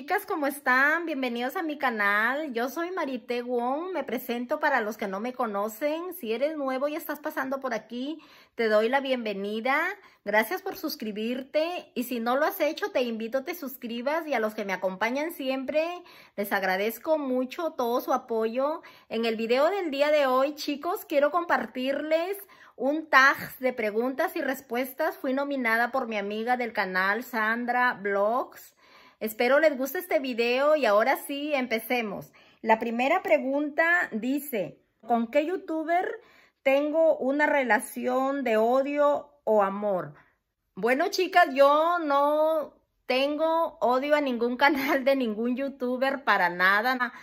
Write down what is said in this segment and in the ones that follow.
chicas, ¿cómo están? Bienvenidos a mi canal. Yo soy Marité Wong. Me presento para los que no me conocen. Si eres nuevo y estás pasando por aquí, te doy la bienvenida. Gracias por suscribirte. Y si no lo has hecho, te invito a que te suscribas. Y a los que me acompañan siempre, les agradezco mucho todo su apoyo. En el video del día de hoy, chicos, quiero compartirles un tag de preguntas y respuestas. Fui nominada por mi amiga del canal, Sandra Blogs Espero les guste este video y ahora sí, empecemos. La primera pregunta dice, ¿con qué youtuber tengo una relación de odio o amor? Bueno, chicas, yo no tengo odio a ningún canal de ningún youtuber para nada.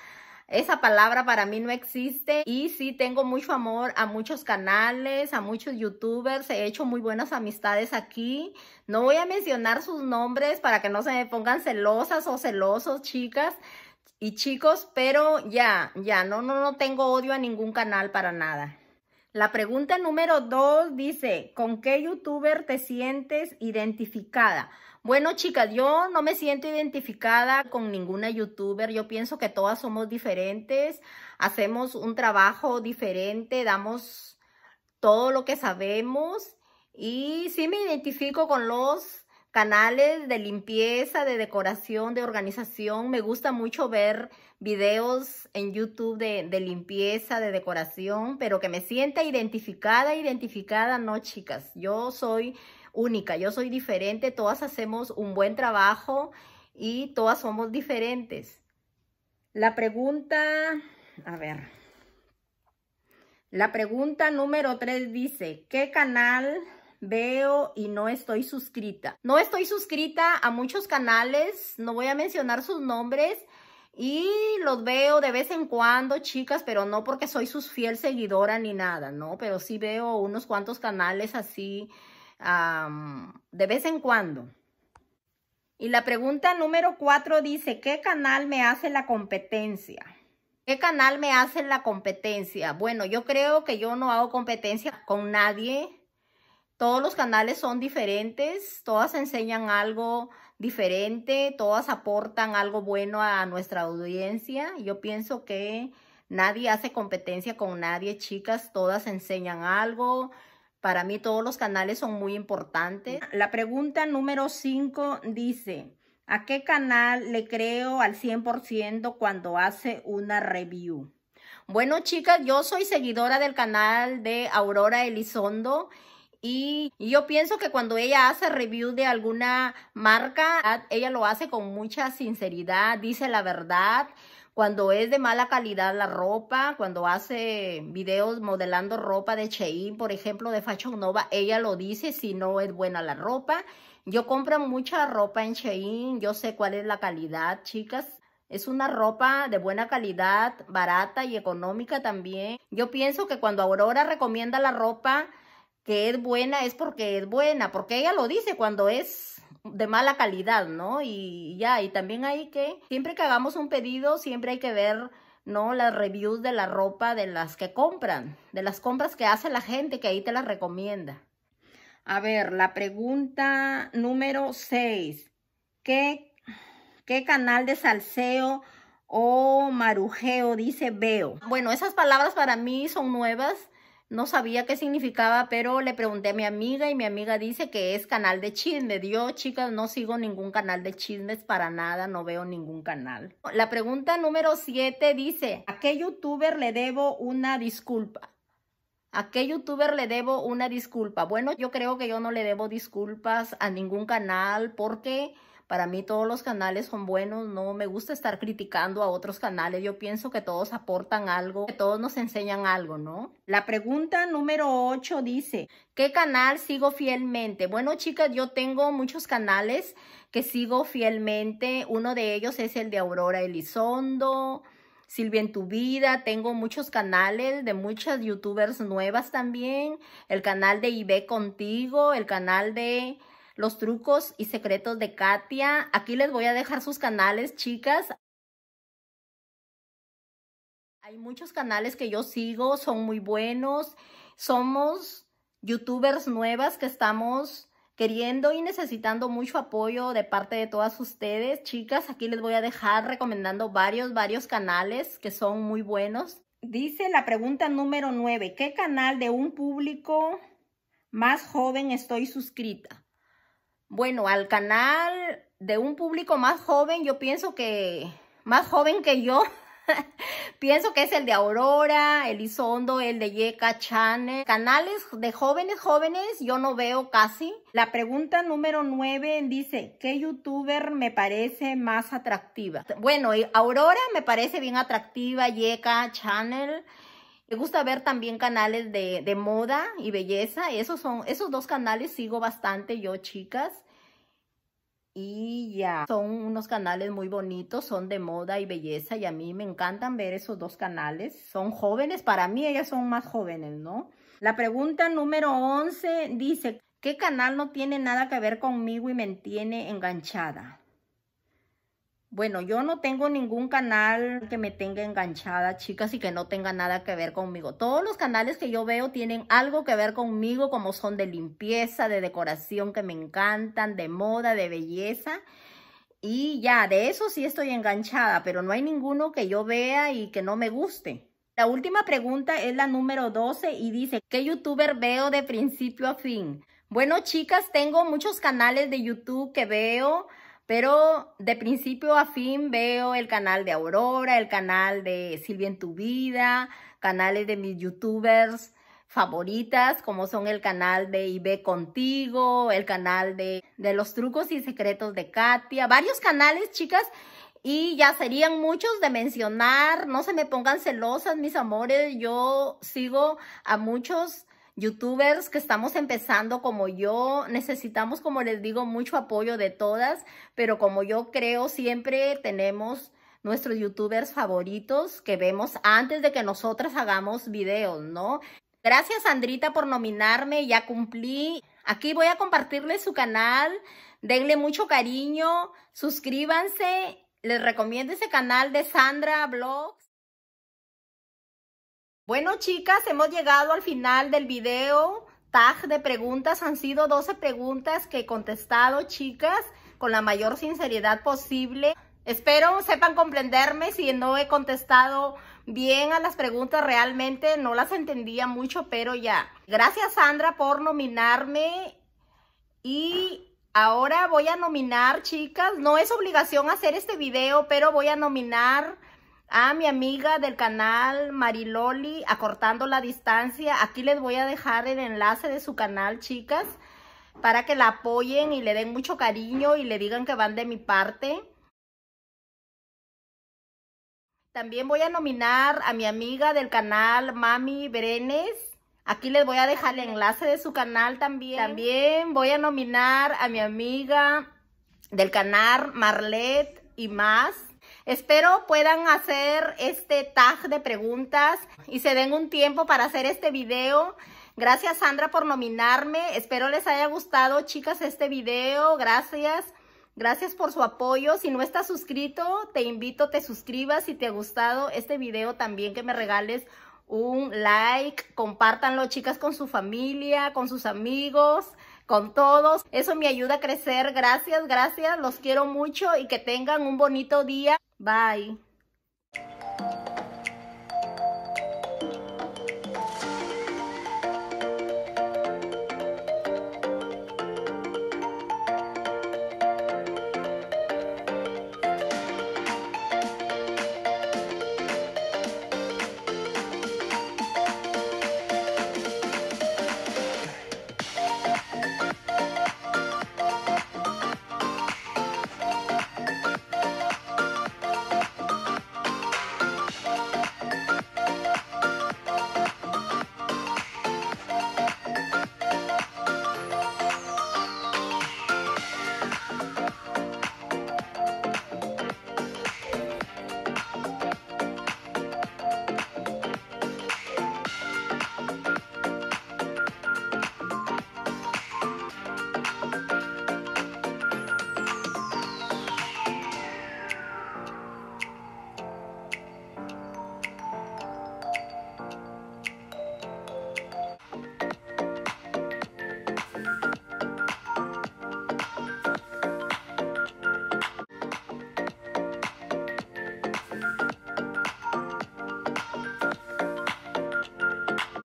Esa palabra para mí no existe y sí tengo mucho amor a muchos canales, a muchos youtubers, he hecho muy buenas amistades aquí. No voy a mencionar sus nombres para que no se me pongan celosas o celosos, chicas y chicos, pero ya, ya, no, no, no tengo odio a ningún canal para nada. La pregunta número dos dice, ¿con qué youtuber te sientes identificada? Bueno, chicas, yo no me siento identificada con ninguna youtuber. Yo pienso que todas somos diferentes, hacemos un trabajo diferente, damos todo lo que sabemos y sí me identifico con los canales de limpieza, de decoración, de organización. Me gusta mucho ver videos en YouTube de, limpieza, de decoración, pero que me sienta identificada, identificada, no, chicas. Yo soy única, yo soy diferente, todas hacemos un buen trabajo y todas somos diferentes. La pregunta, a ver, la pregunta número 3 dice, ¿qué canal veo y no estoy suscrita? No estoy suscrita a muchos canales, no voy a mencionar sus nombres y los veo de vez en cuando, chicas, pero no porque soy su fiel seguidora ni nada, ¿no? Pero sí veo unos cuantos canales así de vez en cuando. Y la pregunta número cuatro dice, ¿qué canal me hace la competencia? ¿Qué canal me hace la competencia? Bueno, yo creo que yo no hago competencia con nadie. Todos los canales son diferentes, todas enseñan algo diferente, todas aportan algo bueno a nuestra audiencia. Yo pienso que nadie hace competencia con nadie, chicas, todas enseñan algo, para mí todos los canales son muy importantes. La pregunta número 5 dice, ¿a qué canal le creo al 100% cuando hace una review? Bueno, chicas, yo soy seguidora del canal de Aurora Elizondo y yo pienso que cuando ella hace review de alguna marca, ella lo hace con mucha sinceridad, dice la verdad cuando es de mala calidad la ropa, cuando hace videos modelando ropa de Shein, por ejemplo, de Fashion Nova, ella lo dice si no es buena la ropa. Yo compro mucha ropa en Shein, yo sé cuál es la calidad, chicas. Es una ropa de buena calidad, barata y económica también. Yo pienso que cuando Aurora recomienda la ropa que es buena es porque es buena, porque ella lo dice cuando es de mala calidad, ¿no? Y ya, y también hay que, siempre que hagamos un pedido, siempre hay que ver, ¿no? Las reviews de la ropa de las que compran, de las compras que hace la gente, que ahí te las recomienda. A ver, la pregunta número 6. ¿Qué, ¿Qué canal de salseo o marujeo dice veo? Bueno, esas palabras para mí son nuevas no sabía qué significaba, pero le pregunté a mi amiga y mi amiga dice que es canal de chisme. Dios, chicas, no sigo ningún canal de chismes para nada, no veo ningún canal. La pregunta número 7 dice, ¿a qué youtuber le debo una disculpa? ¿A qué youtuber le debo una disculpa? Bueno, yo creo que yo no le debo disculpas a ningún canal porque para mí todos los canales son buenos, no me gusta estar criticando a otros canales. Yo pienso que todos aportan algo, que todos nos enseñan algo, ¿no? La pregunta número 8 dice, ¿qué canal sigo fielmente? Bueno, chicas, yo tengo muchos canales que sigo fielmente. Uno de ellos es el de Aurora Elizondo. Silvia en tu vida, tengo muchos canales de muchas youtubers nuevas también, el canal de IB contigo, el canal de los trucos y secretos de Katia. Aquí les voy a dejar sus canales, chicas. Hay muchos canales que yo sigo, son muy buenos. Somos youtubers nuevas que estamos queriendo y necesitando mucho apoyo de parte de todas ustedes. Chicas, aquí les voy a dejar recomendando varios, varios canales que son muy buenos. Dice la pregunta número nueve. ¿qué canal de un público más joven estoy suscrita? Bueno, al canal de un público más joven, yo pienso que, más joven que yo, pienso que es el de Aurora, Elizondo, el de Yeka Channel. Canales de jóvenes, jóvenes, yo no veo casi. La pregunta número 9 dice, ¿qué youtuber me parece más atractiva? Bueno, Aurora me parece bien atractiva, Yeka Channel. Me gusta ver también canales de, de moda y belleza. Esos, son, esos dos canales sigo bastante yo, chicas. Y ya, son unos canales muy bonitos, son de moda y belleza y a mí me encantan ver esos dos canales. Son jóvenes, para mí ellas son más jóvenes, ¿no? La pregunta número 11 dice, ¿qué canal no tiene nada que ver conmigo y me tiene enganchada? Bueno, yo no tengo ningún canal que me tenga enganchada, chicas, y que no tenga nada que ver conmigo. Todos los canales que yo veo tienen algo que ver conmigo, como son de limpieza, de decoración que me encantan, de moda, de belleza. Y ya, de eso sí estoy enganchada, pero no hay ninguno que yo vea y que no me guste. La última pregunta es la número 12 y dice, ¿qué youtuber veo de principio a fin? Bueno, chicas, tengo muchos canales de YouTube que veo. Pero de principio a fin veo el canal de Aurora, el canal de Silvia en tu vida, canales de mis youtubers favoritas, como son el canal de IB Contigo, el canal de, de los trucos y secretos de Katia, varios canales, chicas, y ya serían muchos de mencionar, no se me pongan celosas, mis amores, yo sigo a muchos youtubers que estamos empezando como yo, necesitamos, como les digo, mucho apoyo de todas, pero como yo creo, siempre tenemos nuestros youtubers favoritos que vemos antes de que nosotras hagamos videos, ¿no? Gracias, Sandrita, por nominarme, ya cumplí. Aquí voy a compartirle su canal, denle mucho cariño, suscríbanse, les recomiendo ese canal de Sandra Blogs. Bueno, chicas, hemos llegado al final del video. Tag de preguntas. Han sido 12 preguntas que he contestado, chicas, con la mayor sinceridad posible. Espero sepan comprenderme si no he contestado bien a las preguntas. Realmente no las entendía mucho, pero ya. Gracias, Sandra, por nominarme. Y ahora voy a nominar, chicas. No es obligación hacer este video, pero voy a nominar a mi amiga del canal Mariloli, Acortando la Distancia. Aquí les voy a dejar el enlace de su canal, chicas, para que la apoyen y le den mucho cariño y le digan que van de mi parte. También voy a nominar a mi amiga del canal Mami Brenes. Aquí les voy a dejar el enlace de su canal también. También voy a nominar a mi amiga del canal Marlet y más. Espero puedan hacer este tag de preguntas y se den un tiempo para hacer este video. Gracias Sandra por nominarme. Espero les haya gustado chicas este video. Gracias. Gracias por su apoyo. Si no estás suscrito, te invito, te suscribas. Si te ha gustado este video, también que me regales un like. Compártanlo, chicas, con su familia, con sus amigos, con todos. Eso me ayuda a crecer. Gracias, gracias. Los quiero mucho y que tengan un bonito día. Bye.